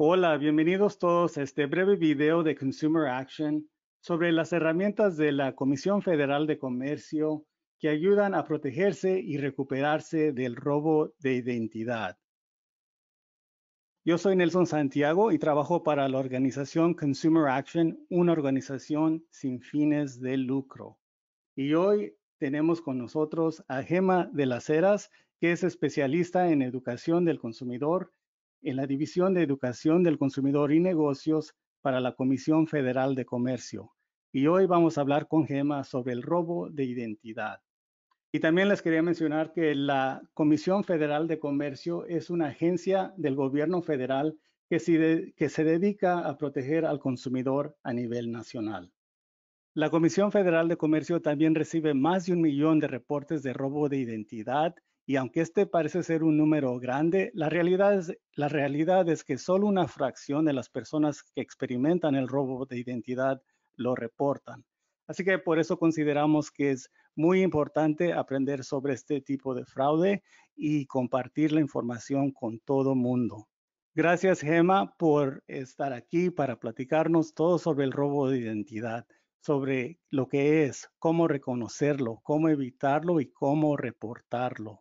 Hola, bienvenidos todos a este breve video de Consumer Action sobre las herramientas de la Comisión Federal de Comercio que ayudan a protegerse y recuperarse del robo de identidad. Yo soy Nelson Santiago y trabajo para la organización Consumer Action, una organización sin fines de lucro. Y hoy tenemos con nosotros a Gema de las Heras, que es especialista en educación del consumidor en la División de Educación del Consumidor y Negocios para la Comisión Federal de Comercio. Y hoy vamos a hablar con Gema sobre el robo de identidad. Y también les quería mencionar que la Comisión Federal de Comercio es una agencia del gobierno federal que se, dedica a proteger al consumidor a nivel nacional. La Comisión Federal de Comercio también recibe más de un millón de reportes de robo de identidad y aunque este parece ser un número grande, la realidad, es, que solo una fracción de las personas que experimentan el robo de identidad lo reportan. Así que por eso consideramos que es muy importante aprender sobre este tipo de fraude y compartir la información con todo mundo. Gracias, Gemma, por estar aquí para platicarnos todo sobre el robo de identidad, sobre lo que es, cómo reconocerlo, cómo evitarlo y cómo reportarlo.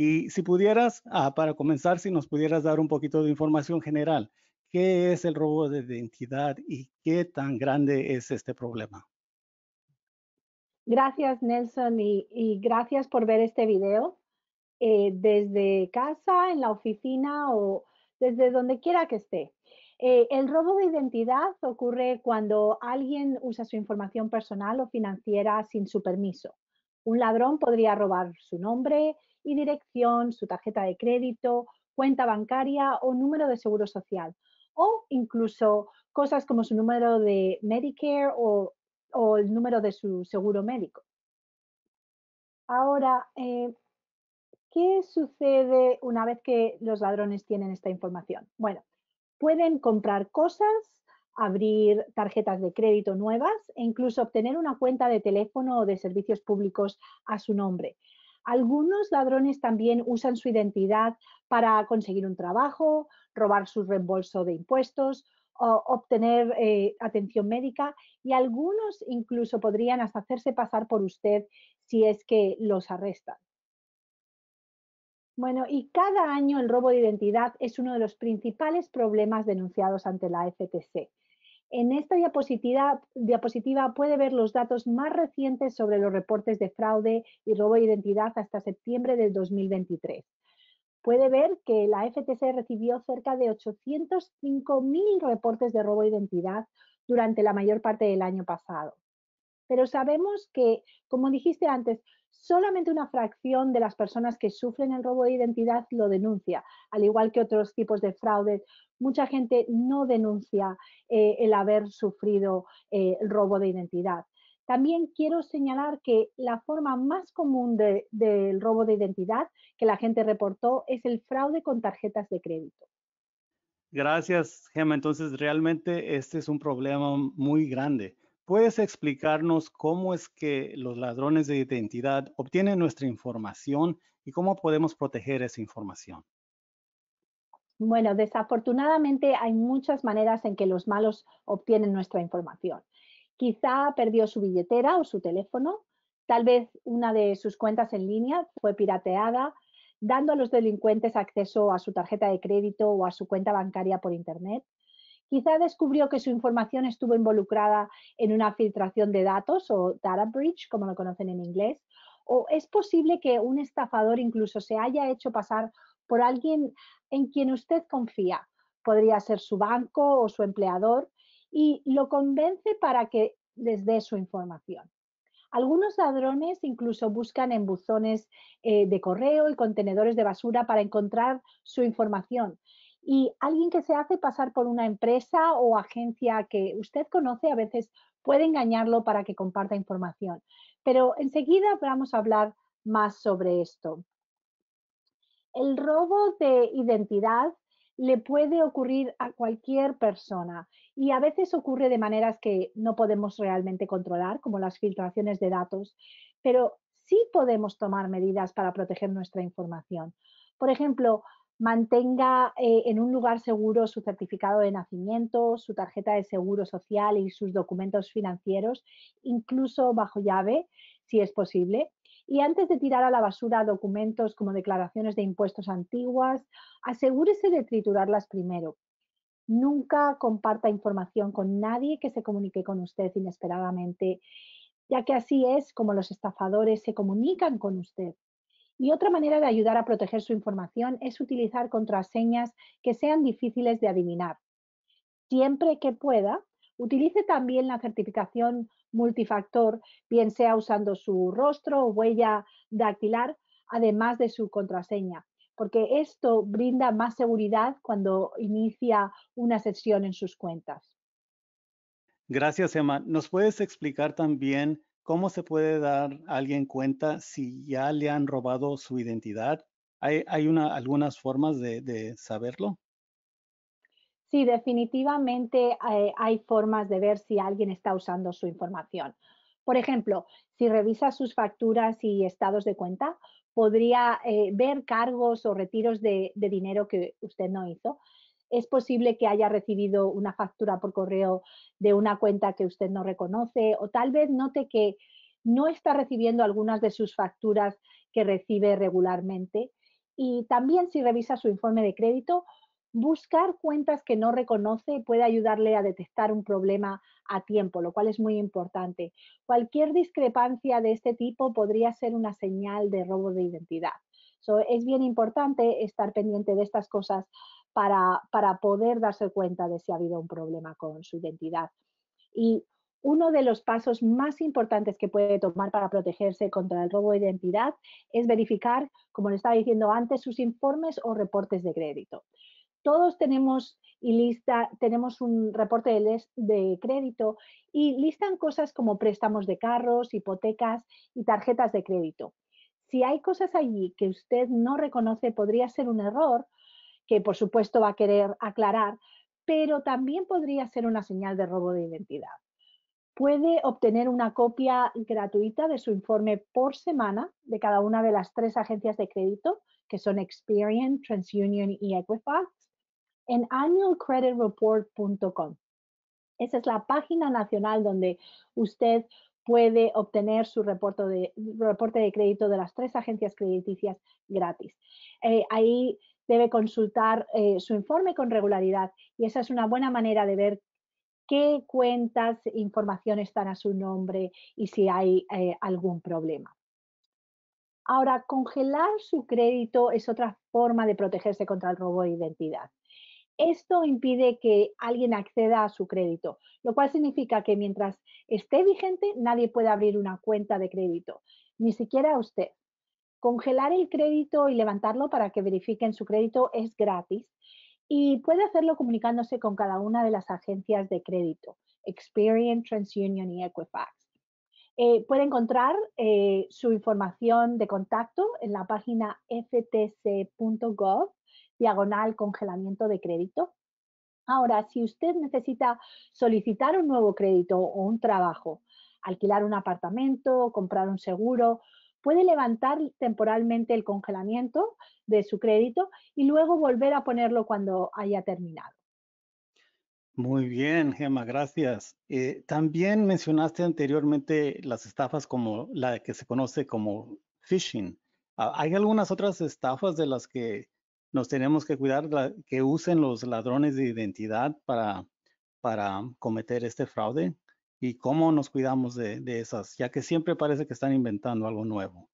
Y si pudieras, ah, para comenzar, si nos pudieras dar un poquito de información general, ¿qué es el robo de identidad y qué tan grande es este problema? Gracias, Nelson, y, gracias por ver este video. Eh, desde casa, en la oficina o desde donde quiera que esté. Eh, el robo de identidad ocurre cuando alguien usa su información personal o financiera sin su permiso. Un ladrón podría robar su nombre, y dirección, su tarjeta de crédito, cuenta bancaria o número de seguro social. O incluso cosas como su número de Medicare o, el número de su seguro médico. Ahora, eh, ¿qué sucede una vez que los ladrones tienen esta información? Bueno, pueden comprar cosas, abrir tarjetas de crédito nuevas e incluso obtener una cuenta de teléfono o de servicios públicos a su nombre. Algunos ladrones también usan su identidad para conseguir un trabajo, robar su reembolso de impuestos, o obtener eh, atención médica y algunos incluso podrían hasta hacerse pasar por usted si es que los arrestan. Bueno, y cada año el robo de identidad es uno de los principales problemas denunciados ante la FTC. En esta diapositiva, puede ver los datos más recientes sobre los reportes de fraude y robo de identidad hasta septiembre del 2023. Puede ver que la FTC recibió cerca de 805.000 reportes de robo de identidad durante la mayor parte del año pasado. Pero sabemos que, como dijiste antes, Solamente una fracción de las personas que sufren el robo de identidad lo denuncia, al igual que otros tipos de fraude, Mucha gente no denuncia eh, el haber sufrido eh, el robo de identidad. También quiero señalar que la forma más común del robo de identidad que la gente reportó es el fraude con tarjetas de crédito. Gracias, Gemma. Entonces, realmente este es un problema muy grande. ¿Puedes explicarnos cómo es que los ladrones de identidad obtienen nuestra información y cómo podemos proteger esa información? Bueno, desafortunadamente hay muchas maneras en que los malos obtienen nuestra información. Quizá perdió su billetera o su teléfono, tal vez una de sus cuentas en línea fue pirateada, dando a los delincuentes acceso a su tarjeta de crédito o a su cuenta bancaria por Internet. Quizá descubrió que su información estuvo involucrada en una filtración de datos o data breach, como lo conocen en inglés, o es posible que un estafador incluso se haya hecho pasar por alguien en quien usted confía. Podría ser su banco o su empleador y lo convence para que les dé su información. Algunos ladrones incluso buscan en buzones eh, de correo y contenedores de basura para encontrar su información, y alguien que se hace pasar por una empresa o agencia que usted conoce a veces puede engañarlo para que comparta información. Pero enseguida vamos a hablar más sobre esto. El robo de identidad le puede ocurrir a cualquier persona y a veces ocurre de maneras que no podemos realmente controlar, como las filtraciones de datos, pero sí podemos tomar medidas para proteger nuestra información. Por ejemplo, mantenga eh, en un lugar seguro su certificado de nacimiento, su tarjeta de seguro social y sus documentos financieros, incluso bajo llave, si es posible. Y antes de tirar a la basura documentos como declaraciones de impuestos antiguas, asegúrese de triturarlas primero. Nunca comparta información con nadie que se comunique con usted inesperadamente, ya que así es como los estafadores se comunican con usted. Y otra manera de ayudar a proteger su información es utilizar contraseñas que sean difíciles de adivinar. Siempre que pueda, utilice también la certificación multifactor, bien sea usando su rostro o huella dactilar, además de su contraseña, porque esto brinda más seguridad cuando inicia una sesión en sus cuentas. Gracias, Emma. ¿Nos puedes explicar también ¿Cómo se puede dar a alguien cuenta si ya le han robado su identidad? ¿Hay, algunas formas de, saberlo? Sí, definitivamente eh, hay, formas de ver si alguien está usando su información. Por ejemplo, si revisa sus facturas y estados de cuenta, podría eh, ver cargos o retiros de, dinero que usted no hizo, es posible que haya recibido una factura por correo de una cuenta que usted no reconoce o tal vez note que no está recibiendo algunas de sus facturas que recibe regularmente. Y también si revisa su informe de crédito, buscar cuentas que no reconoce puede ayudarle a detectar un problema a tiempo, lo cual es muy importante. Cualquier discrepancia de este tipo podría ser una señal de robo de identidad. So, es bien importante estar pendiente de estas cosas para, poder darse cuenta de si ha habido un problema con su identidad. Y uno de los pasos más importantes que puede tomar para protegerse contra el robo de identidad es verificar, como le estaba diciendo antes, sus informes o reportes de crédito. Todos tenemos y tenemos un reporte de crédito y listan cosas como préstamos de carros, hipotecas y tarjetas de crédito. Si hay cosas allí que usted no reconoce, podría ser un error que por supuesto va a querer aclarar, pero también podría ser una señal de robo de identidad. Puede obtener una copia gratuita de su informe por semana de cada una de las tres agencias de crédito, que son Experian, TransUnion y Equifax, en annualcreditreport.com. Esa es la página nacional donde usted puede obtener su reporte de, crédito de las tres agencias crediticias gratis. Eh, ahí debe consultar eh, su informe con regularidad y esa es una buena manera de ver qué cuentas, información están a su nombre y si hay eh, algún problema. Ahora, congelar su crédito es otra forma de protegerse contra el robo de identidad. Esto impide que alguien acceda a su crédito, lo cual significa que mientras esté vigente nadie puede abrir una cuenta de crédito, ni siquiera usted. Congelar el crédito y levantarlo para que verifiquen su crédito es gratis y puede hacerlo comunicándose con cada una de las agencias de crédito, Experian, TransUnion y Equifax. Eh, puede encontrar eh, su información de contacto en la página ftc.gov, diagonal congelamiento de crédito. Ahora, si usted necesita solicitar un nuevo crédito o un trabajo, alquilar un apartamento, comprar un seguro puede levantar temporalmente el congelamiento de su crédito y luego volver a ponerlo cuando haya terminado. Muy bien, Gemma, gracias. Eh, también mencionaste anteriormente las estafas como la que se conoce como phishing. Ah, ¿Hay algunas otras estafas de las que nos tenemos que cuidar que usen los ladrones de identidad para, para cometer este fraude? y cómo nos cuidamos de, esas, ya que siempre parece que están inventando algo nuevo.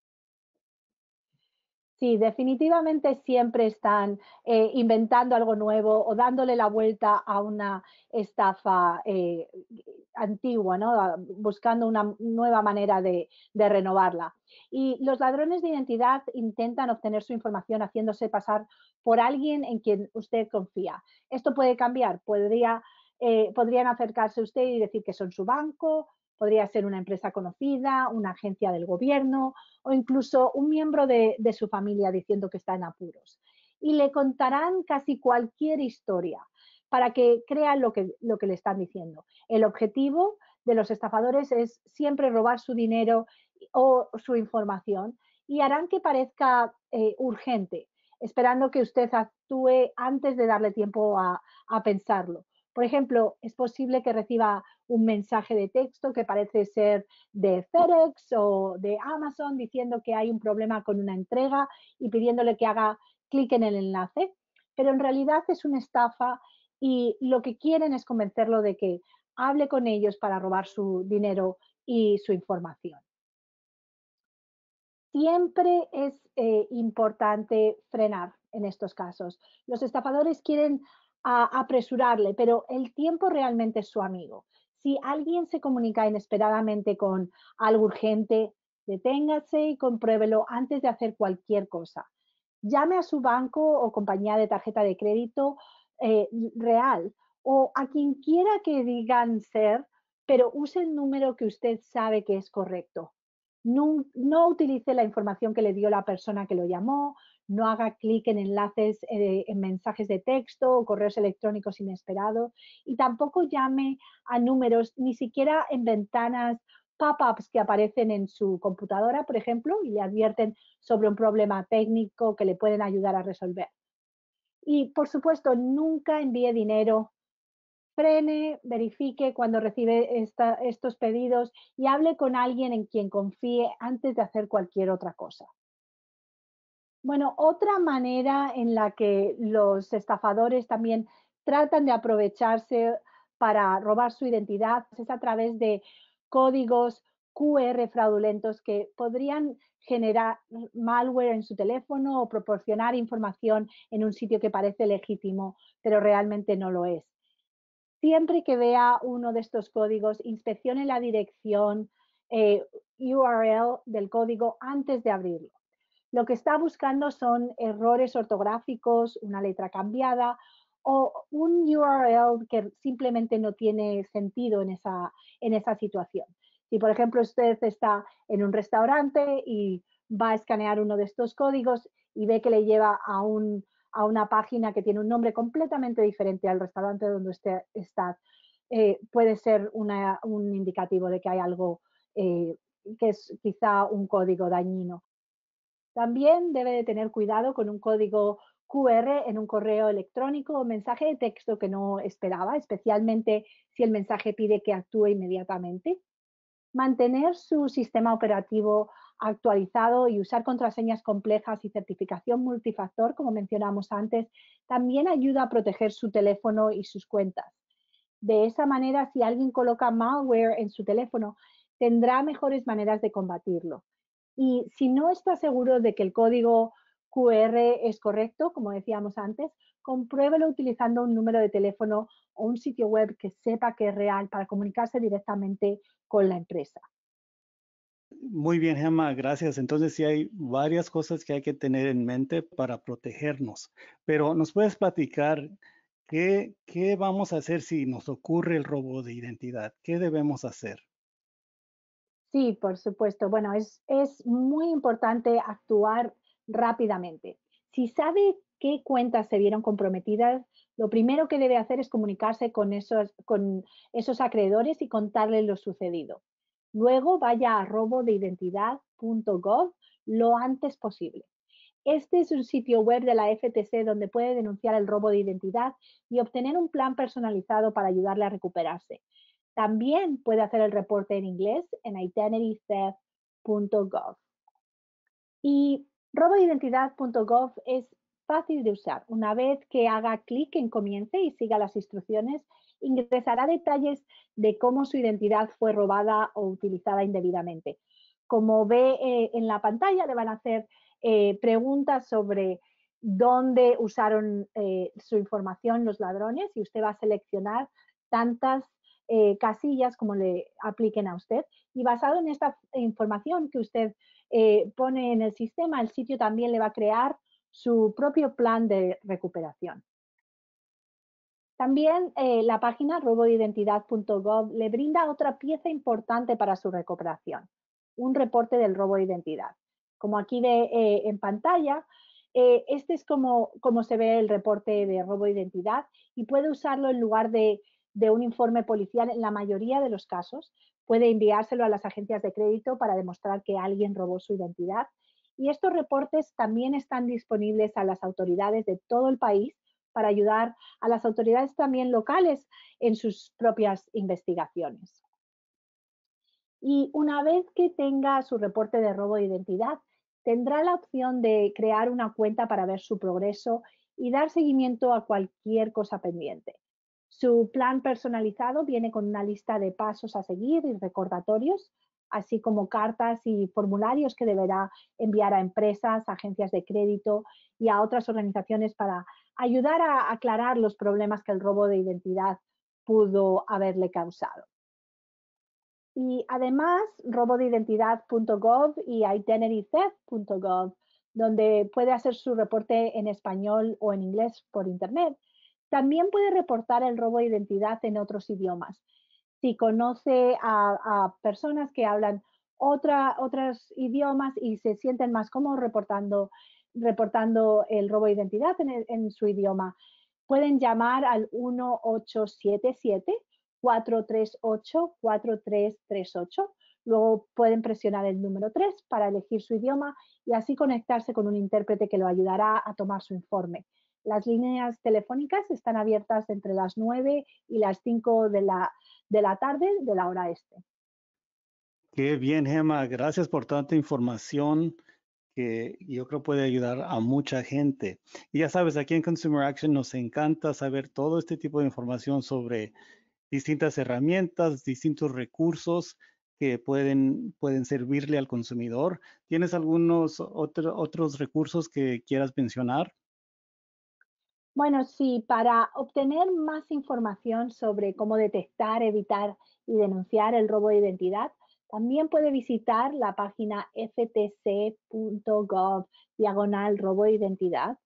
Sí, definitivamente siempre están eh, inventando algo nuevo o dándole la vuelta a una estafa eh, antigua, buscando una nueva manera de, de renovarla. Y los ladrones de identidad intentan obtener su información haciéndose pasar por alguien en quien usted confía. Esto puede cambiar, podría eh, podrían acercarse a usted y decir que son su banco, podría ser una empresa conocida, una agencia del gobierno o incluso un miembro de, su familia diciendo que está en apuros. Y le contarán casi cualquier historia para que crean lo que, le están diciendo. El objetivo de los estafadores es siempre robar su dinero o su información y harán que parezca eh, urgente, esperando que usted actúe antes de darle tiempo a pensarlo. Por ejemplo, es posible que reciba un mensaje de texto que parece ser de FedEx o de Amazon diciendo que hay un problema con una entrega y pidiéndole que haga clic en el enlace, pero en realidad es una estafa y lo que quieren es convencerlo de que hable con ellos para robar su dinero y su información. Siempre es eh, importante frenar en estos casos. Los estafadores quieren apresurarle, pero el tiempo realmente es su amigo. Si alguien se comunica inesperadamente con algo urgente, deténgase y compruébelo antes de hacer cualquier cosa. Llame a su banco o compañía de tarjeta de crédito eh, real o a quien quiera que digan ser, pero use el número que usted sabe que es correcto. no, utilice la información que le dio la persona que lo llamó, no haga clic en enlaces, eh, en mensajes de texto o correos electrónicos inesperados y tampoco llame a números ni siquiera en ventanas pop-ups que aparecen en su computadora, por ejemplo, y le advierten sobre un problema técnico que le pueden ayudar a resolver. Y, por supuesto, nunca envíe dinero. Frene, verifique cuando recibe estos pedidos y hable con alguien en quien confíe antes de hacer cualquier otra cosa. Bueno, otra manera en la que los estafadores también tratan de aprovecharse para robar su identidad pues, es a través de códigos QR fraudulentos que podrían generar malware en su teléfono o proporcionar información en un sitio que parece legítimo, pero realmente no lo es. Siempre que vea uno de estos códigos, inspeccione la dirección eh, URL del código antes de abrirlo. Lo que está buscando son errores ortográficos, una letra cambiada o un URL que simplemente no tiene sentido en esa, en esa situación. Si, por ejemplo, usted está en un restaurante y va a escanear uno de estos códigos y ve que le lleva a, una página que tiene un nombre completamente diferente al restaurante donde usted está, eh, puede ser un indicativo de que hay algo eh, que es quizá un código dañino. También debe tener cuidado con un código QR en un correo electrónico o mensaje de texto que no esperaba, especialmente si el mensaje pide que actúe inmediatamente. Mantener su sistema operativo actualizado y usar contraseñas complejas y certificación multifactor, como mencionamos antes, también ayuda a proteger su teléfono y sus cuentas. De esa manera, si alguien coloca malware en su teléfono, tendrá mejores maneras de combatirlo. Y si no está seguro de que el código QR es correcto, como decíamos antes, compruébelo utilizando un número de teléfono o un sitio web que sepa que es real para comunicarse directamente con la empresa. Muy bien, Gemma, gracias. Entonces, sí hay varias cosas que hay que tener en mente para protegernos, pero ¿nos puedes platicar qué, qué vamos a hacer si nos ocurre el robo de identidad? ¿Qué debemos hacer? Sí, por supuesto. Bueno, es, muy importante actuar rápidamente. Si sabe qué cuentas se vieron comprometidas, lo primero que debe hacer es comunicarse con esos, con esos acreedores y contarles lo sucedido. Luego vaya a robodeidentidad.gov lo antes posible. Este es un sitio web de la FTC donde puede denunciar el robo de identidad y obtener un plan personalizado para ayudarle a recuperarse. También puede hacer el reporte en inglés en identitytheft.gov. Y roboidentidad.gov es fácil de usar. Una vez que haga clic en comience y siga las instrucciones, ingresará detalles de cómo su identidad fue robada o utilizada indebidamente. Como ve eh, en la pantalla, le van a hacer eh, preguntas sobre dónde usaron eh, su información los ladrones y usted va a seleccionar tantas eh, casillas como le apliquen a usted. Y basado en esta información que usted eh, pone en el sistema, el sitio también le va a crear su propio plan de recuperación. También eh, la página roboidentidad.gov le brinda otra pieza importante para su recuperación, un reporte del robo de identidad. Como aquí ve en pantalla, este es como, como, se ve el reporte de robo de identidad y puede usarlo en lugar de de un informe policial en la mayoría de los casos. Puede enviárselo a las agencias de crédito para demostrar que alguien robó su identidad. Y estos reportes también están disponibles a las autoridades de todo el país para ayudar a las autoridades también locales en sus propias investigaciones. Y una vez que tenga su reporte de robo de identidad, tendrá la opción de crear una cuenta para ver su progreso y dar seguimiento a cualquier cosa pendiente. Su plan personalizado viene con una lista de pasos a seguir y recordatorios, así como cartas y formularios que deberá enviar a empresas, agencias de crédito y a otras organizaciones para ayudar a aclarar los problemas que el robo de identidad pudo haberle causado. Y además, robodeidentidad.gov y identitytheft.gov, donde puede hacer su reporte en español o en inglés por Internet también puede reportar el robo de identidad en otros idiomas. Si conoce a, personas que hablan otros idiomas y se sienten más cómodos reportando, el robo de identidad en, en su idioma, pueden llamar al 1877 438 4338 Luego pueden presionar el número 3 para elegir su idioma y así conectarse con un intérprete que lo ayudará a tomar su informe. Las líneas telefónicas están abiertas entre las 9 y las 5 de la, de la tarde de la hora este. Qué bien, Gemma. Gracias por tanta información que yo creo puede ayudar a mucha gente. Y ya sabes, aquí en Consumer Action nos encanta saber todo este tipo de información sobre distintas herramientas, distintos recursos que pueden, pueden servirle al consumidor. ¿Tienes algunos otros recursos que quieras mencionar? Bueno, sí, para obtener más información sobre cómo detectar, evitar y denunciar el robo de identidad, también puede visitar la página ftc.gov diagonal robo de identidad.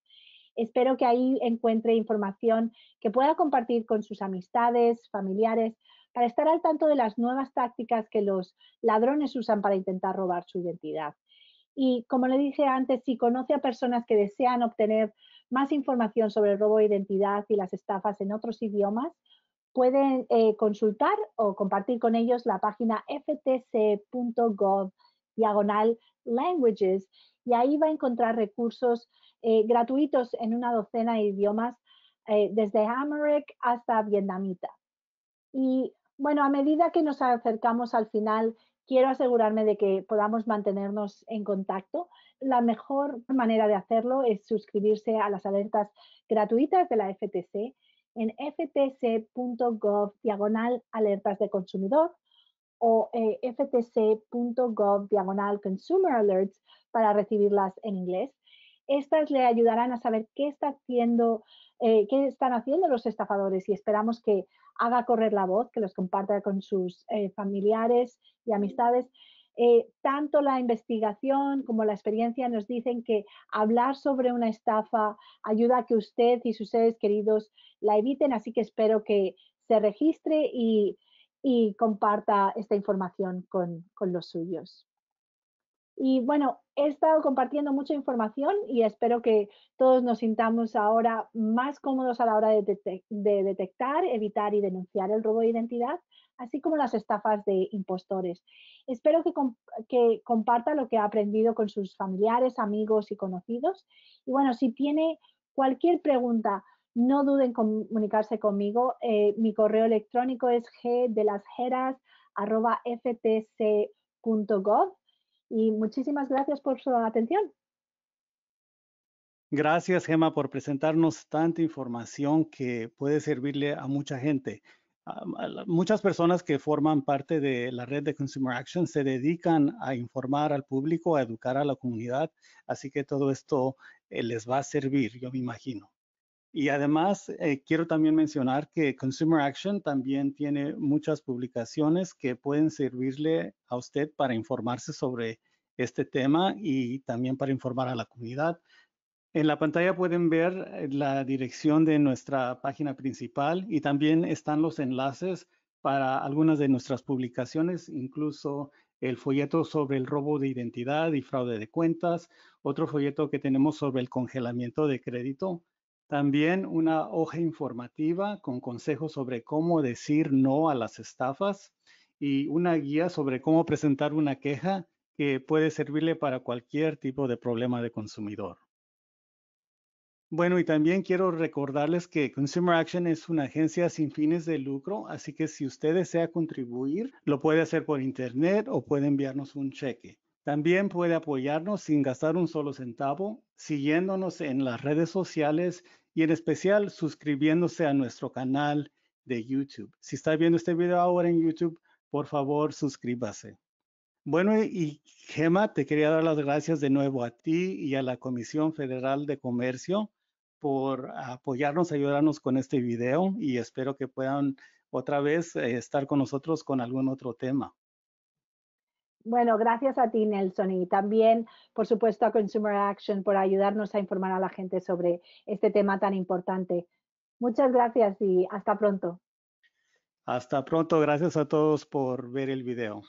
Espero que ahí encuentre información que pueda compartir con sus amistades, familiares, para estar al tanto de las nuevas tácticas que los ladrones usan para intentar robar su identidad. Y como le dije antes, si conoce a personas que desean obtener más información sobre el robo de identidad y las estafas en otros idiomas, pueden eh, consultar o compartir con ellos la página ftc.gov diagonal languages y ahí va a encontrar recursos eh, gratuitos en una docena de idiomas, eh, desde Amharic hasta vietnamita. Y bueno, a medida que nos acercamos al final quiero asegurarme de que podamos mantenernos en contacto. La mejor manera de hacerlo es suscribirse a las alertas gratuitas de la FTC en ftc.gov diagonal alertas de consumidor o eh, ftc.gov diagonal consumer alerts para recibirlas en inglés. Estas le ayudarán a saber qué está haciendo eh, qué están haciendo los estafadores y esperamos que haga correr la voz, que los comparta con sus eh, familiares y amistades. Eh, tanto la investigación como la experiencia nos dicen que hablar sobre una estafa ayuda a que usted y sus seres queridos la eviten, así que espero que se registre y, comparta esta información con los suyos. Y bueno, he estado compartiendo mucha información y espero que todos nos sintamos ahora más cómodos a la hora de, detectar, evitar y denunciar el robo de identidad, así como las estafas de impostores. Espero que, comparta lo que ha aprendido con sus familiares, amigos y conocidos. Y bueno, si tiene cualquier pregunta, no duden en comunicarse conmigo. Eh, mi correo electrónico es gdelasjeras.ftc.gov y muchísimas gracias por su atención. Gracias, Gemma, por presentarnos tanta información que puede servirle a mucha gente. Ah, muchas personas que forman parte de la red de Consumer Action se dedican a informar al público, a educar a la comunidad, así que todo esto eh, les va a servir, yo me imagino. Y además, eh, quiero también mencionar que Consumer Action también tiene muchas publicaciones que pueden servirle a usted para informarse sobre este tema y también para informar a la comunidad. En la pantalla pueden ver eh, la dirección de nuestra página principal y también están los enlaces para algunas de nuestras publicaciones, incluso el folleto sobre el robo de identidad y fraude de cuentas, otro folleto que tenemos sobre el congelamiento de crédito, también una hoja informativa con consejos sobre cómo decir no a las estafas y una guía sobre cómo presentar una queja que puede servirle para cualquier tipo de problema de consumidor. Bueno, y también quiero recordarles que Consumer Action es una agencia sin fines de lucro, así que si usted desea contribuir, lo puede hacer por internet o puede enviarnos un cheque. También puede apoyarnos sin gastar un solo centavo, siguiéndonos en las redes sociales y en especial suscribiéndose a nuestro canal de YouTube. Si está viendo este video ahora en YouTube, por favor suscríbase. Bueno, y Gema, te quería dar las gracias de nuevo a ti y a la Comisión Federal de Comercio por apoyarnos, ayudarnos con este video y espero que puedan otra vez eh, estar con nosotros con algún otro tema. Bueno, gracias a ti, Nelson, y también, por supuesto, a Consumer Action por ayudarnos a informar a la gente sobre este tema tan importante. Muchas gracias y hasta pronto. Hasta pronto. Gracias a todos por ver el video.